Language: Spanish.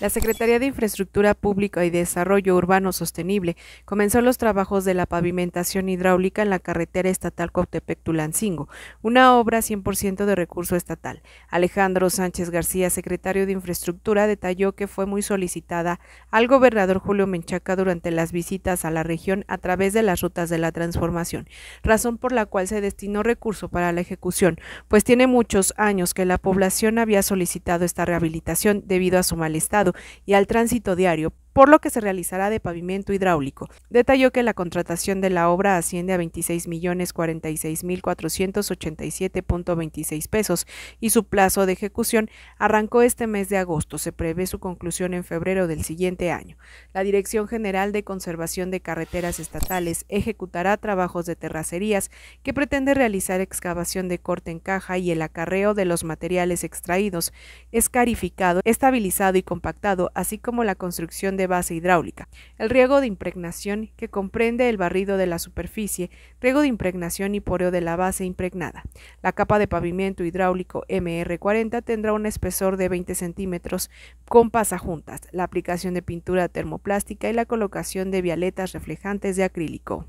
La Secretaría de Infraestructura Pública y Desarrollo Urbano Sostenible comenzó los trabajos de la pavimentación hidráulica en la carretera estatal Coatepec tulancingo una obra 100% de recurso estatal. Alejandro Sánchez García, secretario de Infraestructura, detalló que fue muy solicitada al gobernador Julio Menchaca durante las visitas a la región a través de las rutas de la transformación, razón por la cual se destinó recurso para la ejecución, pues tiene muchos años que la población había solicitado esta rehabilitación debido a su mal estado y al tránsito diario por lo que se realizará de pavimento hidráulico. Detalló que la contratación de la obra asciende a 26 pesos y su plazo de ejecución arrancó este mes de agosto. Se prevé su conclusión en febrero del siguiente año. La Dirección General de Conservación de Carreteras Estatales ejecutará trabajos de terracerías que pretende realizar excavación de corte en caja y el acarreo de los materiales extraídos, escarificado, estabilizado y compactado, así como la construcción de base hidráulica, el riego de impregnación, que comprende el barrido de la superficie, riego de impregnación y poreo de la base impregnada. La capa de pavimento hidráulico MR40 tendrá un espesor de 20 centímetros con pasajuntas, la aplicación de pintura termoplástica y la colocación de vialetas reflejantes de acrílico.